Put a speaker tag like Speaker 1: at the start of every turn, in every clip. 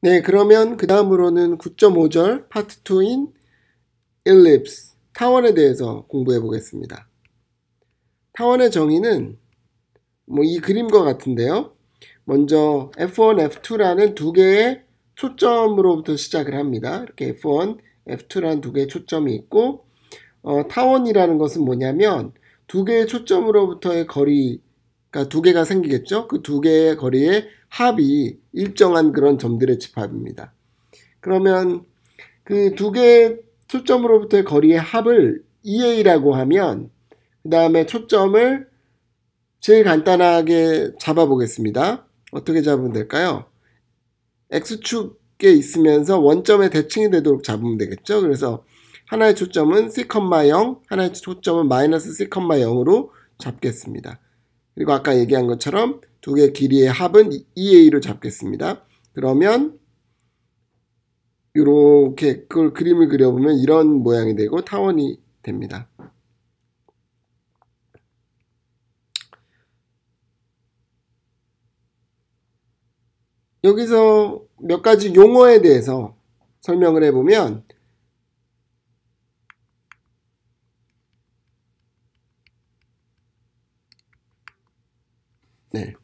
Speaker 1: 네, 그러면 그 다음으로는 9.5절 파트 2인 일립스, 타원에 대해서 공부해 보겠습니다. 타원의 정의는 뭐 이 그림과 같은데요. 먼저 F1, F2라는 두 개의 초점으로부터 시작을 합니다. 이렇게 F1, F2라는 두 개의 초점이 있고 어, 타원이라는 것은 뭐냐면 두 개의 초점으로부터의 거리 그두 개가 생기겠죠. 그 두 개의 거리에 합이 일정한 그런 점들의 집합입니다. 그러면 그 두 개의 초점으로부터의 거리의 합을 EA라고 하면 그 다음에 초점을 제일 간단하게 잡아보겠습니다. 어떻게 잡으면 될까요? X축에 있으면서 원점의 대칭이 되도록 잡으면 되겠죠. 그래서 하나의 초점은 C, 0, 하나의 초점은 마이너스 C, 0으로 잡겠습니다. 그리고 아까 얘기한 것처럼 두개 길이의 합은 2a로 잡겠습니다. 그러면 이렇게 그걸 그림을 그려보면 이런 모양이 되고 타원이 됩니다. 여기서 몇 가지 용어에 대해서 설명을 해보면 네.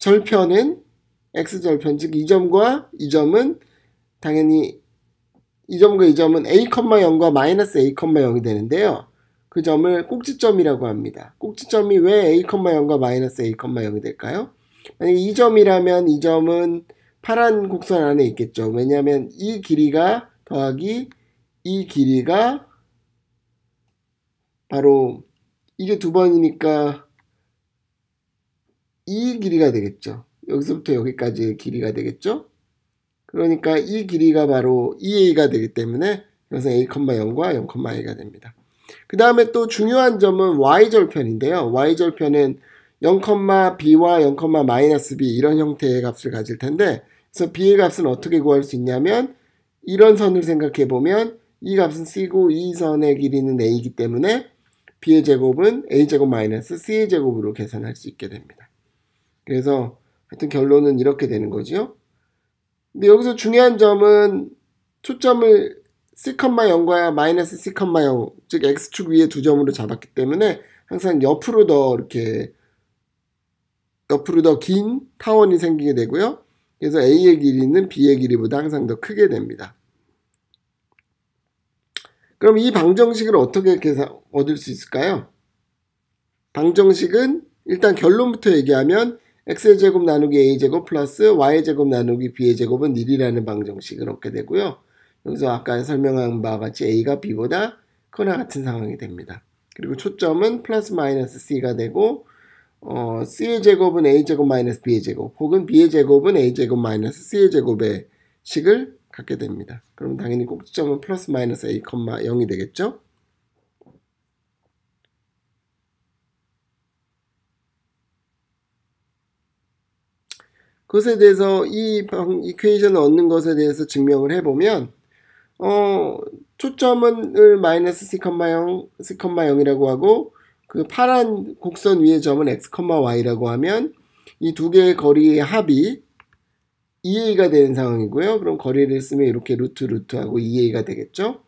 Speaker 1: x절편은 x절편 즉2점과2점은 당연히 2점과2점은 a, 0과 마이너스 a, 0이 되는데요. 그 점을 꼭지점이라고 합니다. 꼭지점이 왜 a, 0과 마이너스 a, 0이 될까요? 만약에 이점이라면이 점은 파란 곡선 안에 있겠죠. 왜냐하면 이 길이가 더하기 이 길이가 바로 이게 두 번이니까 이 길이가 되겠죠. 여기서부터 여기까지의 길이가 되겠죠. 그러니까 이 길이가 바로 e a 가 되기 때문에 그래서 a, 0과 0,a가 됩니다. 그 다음에 또 중요한 점은 y절편인데요. y절편은 0,b와 0,-b 이런 형태의 값을 가질 텐데 그래서 b의 값은 어떻게 구할 수 있냐면 이런 선을 생각해 보면 이 값은 c고 이 선의 길이는 a이기 때문에 b의 제곱은 a 제곱 마이너스 c의 제곱으로 계산할 수 있게 됩니다. 그래서 하여튼 결론은 이렇게 되는 거지요. 근데 여기서 중요한 점은 초점을 C, 0과 마이너스 C, 0, 즉 X축 위에 두 점으로 잡았기 때문에 항상 옆으로 더 이렇게 옆으로 더 긴 타원이 생기게 되고요. 그래서 A의 길이는 B의 길이보다 항상 더 크게 됩니다. 그럼 이 방정식을 어떻게 계산, 얻을 수 있을까요? 방정식은 일단 결론부터 얘기하면 x의 제곱 나누기 a 제곱 플러스 y 제곱 나누기 b 제곱은 1이라는 방정식을 얻게 되고요. 여기서 아까 설명한 바와 같이 a가 b보다 크거나 같은 상황이 됩니다. 그리고 초점은 플러스 마이너스 c가 되고 어, c의 제곱은 a 제곱 마이너스 b의 제곱 혹은 b의 제곱은 a 제곱 마이너스 c의 제곱의 식을 갖게 됩니다. 그럼 당연히 꼭지점은 플러스 마이너스 a, 0이 되겠죠? 그것에 대해서 이 이퀘이션을 얻는 것에 대해서 증명을 해보면 어초점을 마이너스 C영, C,0이라고 하고 그 파란 곡선 위의 점은 x, y라고 하면 이 두 개의 거리의 합이 2a가 e 되는 상황이고요. 그럼 거리를 쓰면 이렇게 루트 루트하고 2a가 e 되겠죠.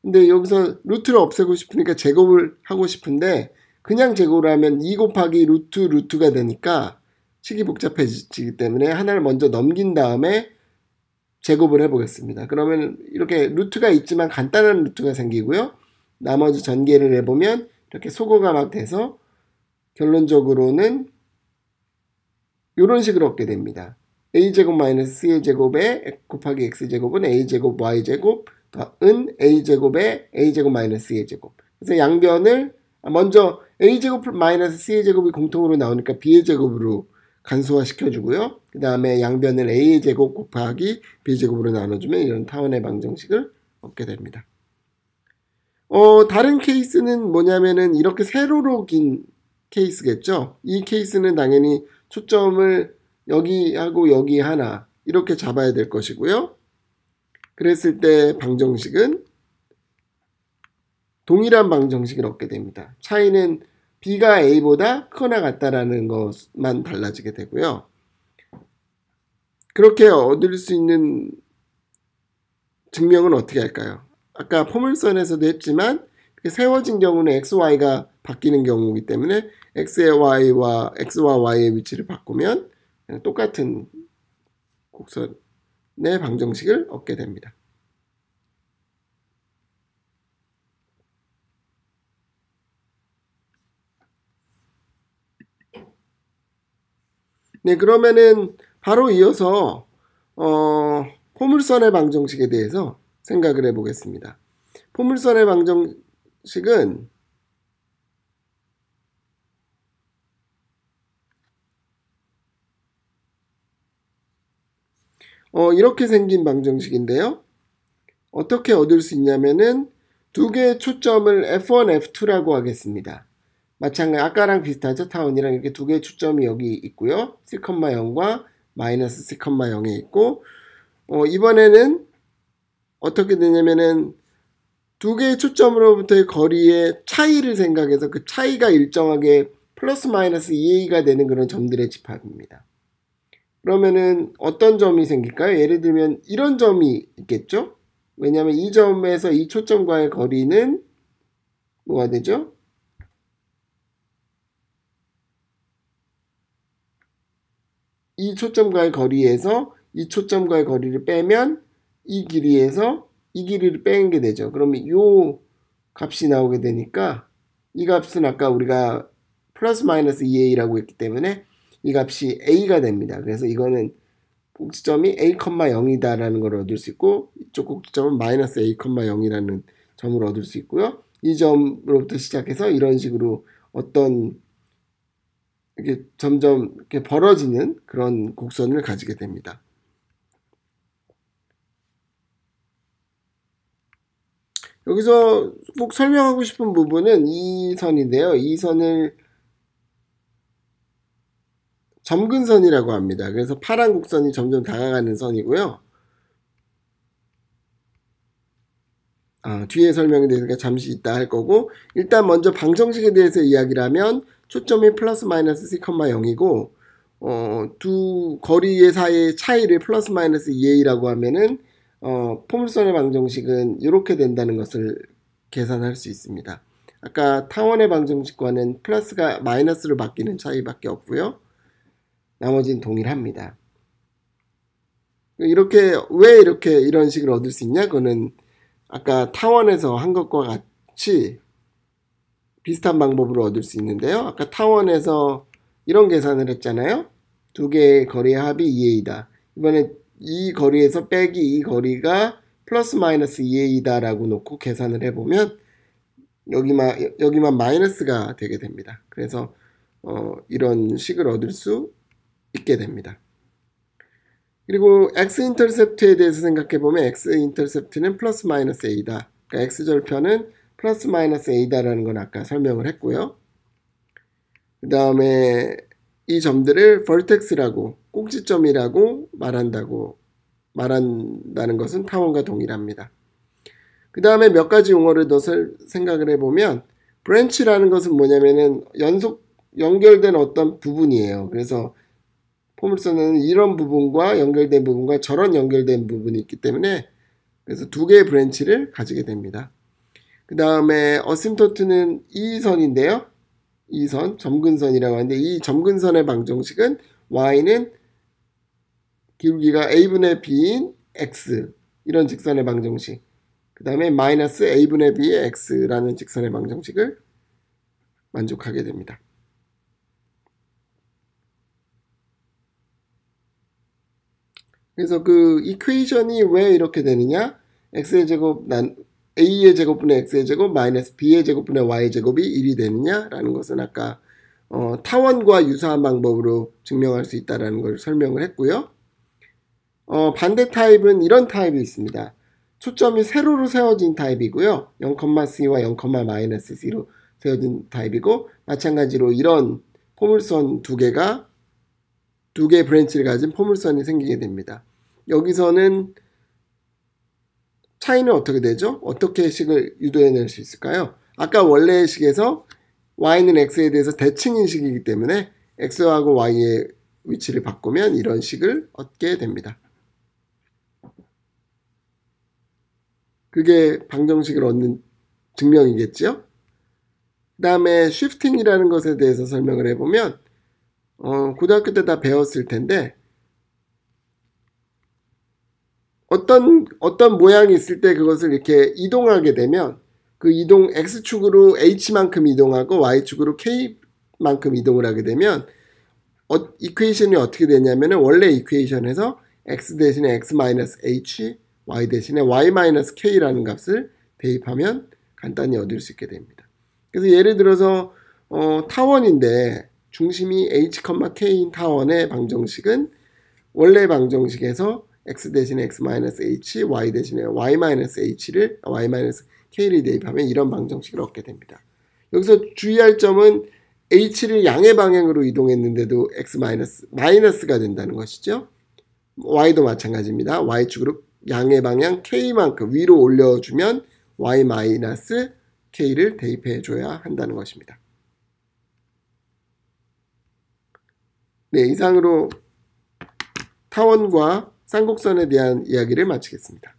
Speaker 1: 근데 여기서 루트를 없애고 싶으니까 제곱을 하고 싶은데 그냥 제곱을 하면 2 e 곱하기 루트 루트가 되니까 식이 복잡해지기 때문에 하나를 먼저 넘긴 다음에 제곱을 해보겠습니다. 그러면 이렇게 루트가 있지만 간단한 루트가 생기고요. 나머지 전개를 해보면 이렇게 소거가 막 돼서 결론적으로는 이런 식으로 얻게 됩니다. a제곱 마이너스 c 제곱에 곱하기 x제곱은 a제곱 y제곱 은 a제곱에 a제곱 마이너스 c 제곱 그래서 양변을 먼저 a제곱 마이너스 c 제곱이 공통으로 나오니까 b제곱으로 간소화시켜주고요. 그 다음에 양변을 a 제곱 곱하기 B제곱으로 나눠주면 이런 타원의 방정식을 얻게 됩니다. 어, 다른 케이스는 뭐냐면은 이렇게 세로로 긴 케이스겠죠. 이 케이스는 당연히 초점을 여기하고 여기 하나 이렇게 잡아야 될 것이고요. 그랬을 때 방정식은 동일한 방정식을 얻게 됩니다. 차이는 B가 A보다 크거나 같다라는 것만 달라지게 되고요. 그렇게 얻을 수 있는 증명은 어떻게 할까요? 아까 포물선에서도 했지만 세워진 경우는 XY가 바뀌는 경우이기 때문에 X의 Y와 X와 Y의 위치를 바꾸면 똑같은 곡선의 방정식을 얻게 됩니다. 네, 그러면은 바로 이어서 어, 포물선의 방정식에 대해서 생각을 해보겠습니다. 포물선의 방정식은 어, 이렇게 생긴 방정식인데요. 어떻게 얻을 수 있냐면은 두 개의 초점을 F1, F2라고 하겠습니다. 마찬가지 아까랑 비슷하죠. 타운이랑 이렇게 두 개의 추점이 여기 있고요. 3,0과 마이너스 3,0에 있고 어, 이번에는 어떻게 되냐면은 두 개의 초점으로부터의 거리의 차이를 생각해서 그 차이가 일정하게 플러스 마이너스 2a가 되는 그런 점들의 집합입니다. 그러면은 어떤 점이 생길까요? 예를 들면 이런 점이 있겠죠? 왜냐하면 이 점에서 이 초점과의 거리는 뭐가 되죠? 이 초점과의 거리에서 이 초점과의 거리를 빼면 이 길이에서 이 길이를 빼는 게 되죠. 그러면 요 값이 나오게 되니까 이 값은 아까 우리가 플러스 마이너스 2a라고 했기 때문에 이 값이 a가 됩니다. 그래서 이거는 꼭지점이 a, 0이다라는 걸 얻을 수 있고 이쪽 꼭지점은 마이너스 a, 0이라는 점을 얻을 수 있고요. 이 점으로부터 시작해서 이런 식으로 어떤 이렇게 점점 이렇게 벌어지는 그런 곡선을 가지게 됩니다. 여기서 꼭 설명하고 싶은 부분은 이 선인데요. 이 선을 점근선이라고 합니다. 그래서 파란 곡선이 점점 다가가는 선이고요. 아, 뒤에 설명이 되니까 잠시 있다 할 거고 일단 먼저 방정식에 대해서 이야기를 하면 초점이 플러스 마이너스 시 3,0이고 어, 두 거리의 사이의 차이를 플러스 마이너스 2a라고 하면은 어, 포물선의 방정식은 이렇게 된다는 것을 계산할 수 있습니다. 아까 타원의 방정식과는 플러스가 마이너스로 바뀌는 차이밖에 없고요. 나머지는 동일합니다. 이렇게 왜 이렇게 이런 식을 얻을 수 있냐? 그거는 아까 타원에서 한 것과 같이 비슷한 방법으로 얻을 수 있는데요. 아까 타원에서 이런 계산을 했잖아요. 두 개의 거리의 합이 2a이다. 이번에 이 거리에서 빼기 이 거리가 플러스 마이너스 2a이다 라고 놓고 계산을 해보면 여기만, 여기만 마이너스가 되게 됩니다. 그래서 어, 이런 식을 얻을 수 있게 됩니다. 그리고 x 인터셉트에 대해서 생각해보면 x 인터셉트는 플러스 마이너스 a다. 그러니까 x절편은 플러스 마이너스 a다라는 건 아까 설명을 했고요. 그 다음에 이 점들을 벌텍스라고 꼭지점이라고 말한다고 말한다는 것은 타원과 동일합니다. 그 다음에 몇 가지 용어를 더 생각을 해보면 브랜치라는 것은 뭐냐면은 연속 연결된 어떤 부분이에요. 그래서 포물선은 이런 부분과 연결된 부분과 저런 연결된 부분이 있기 때문에 그래서 두 개의 브랜치를 가지게 됩니다. 그 다음에 어심토트는 이선인데요. 이 선, 점근선이라고 하는데 이 점근선의 방정식은 y는 기울기가 a분의 b인 x 이런 직선의 방정식 그 다음에 마이너스 a분의 b의 x라는 직선의 방정식을 만족하게 됩니다. 그래서 그 이퀘이션이 왜 이렇게 되느냐 x의 제곱 난 a의 제곱분의 x의 제곱 마이너스 b의 제곱분의 y의 제곱이 1이 되느냐라는 것은 아까 어, 타원과 유사한 방법으로 증명할 수있다는걸 설명을 했고요. 어, 반대 타입은 이런 타입이 있습니다. 초점이 세로로 세워진 타입이고요. 0,c와 0,-c로 세워진 타입이고 마찬가지로 이런 포물선 두 개가 두 개의 브랜치를 가진 포물선이 생기게 됩니다. 여기서는 차이는 어떻게 되죠? 어떻게 식을 유도해낼 수 있을까요? 아까 원래의 식에서 y는 x에 대해서 대칭 인식이기 때문에 x하고 y의 위치를 바꾸면 이런 식을 얻게 됩니다. 그게 방정식을 얻는 증명이겠죠그 다음에 s h i f t i n g 이라는 것에 대해서 설명을 해보면 어, 고등학교 때 다 배웠을 텐데 어떤 어떤 모양이 있을 때 그것을 이렇게 이동하게 되면 그 이동 x축으로 h만큼 이동하고 y축으로 k만큼 이동을 하게 되면 어, 이퀘이션이 어떻게 되냐면 원래 이퀘이션에서 x 대신에 x h, y 대신에 y k라는 값을 대입하면 간단히 얻을 수 있게 됩니다. 그래서 예를 들어서 어, 타원인데 중심이 h, k인 타원의 방정식은 원래 방정식에서 x 대신에 x-h, y 대신에 y-h를 y-k를 대입하면 이런 방정식을 얻게 됩니다. 여기서 주의할 점은 h를 양의 방향으로 이동했는데도 x 마이너스 가 된다는 것이죠. y도 마찬가지입니다. y축으로 양의 방향 k만큼 위로 올려주면 y 마 k를 대입해 줘야 한다는 것입니다. 네, 이상으로 타원과 쌍곡선에 대한 이야기를 마치겠습니다.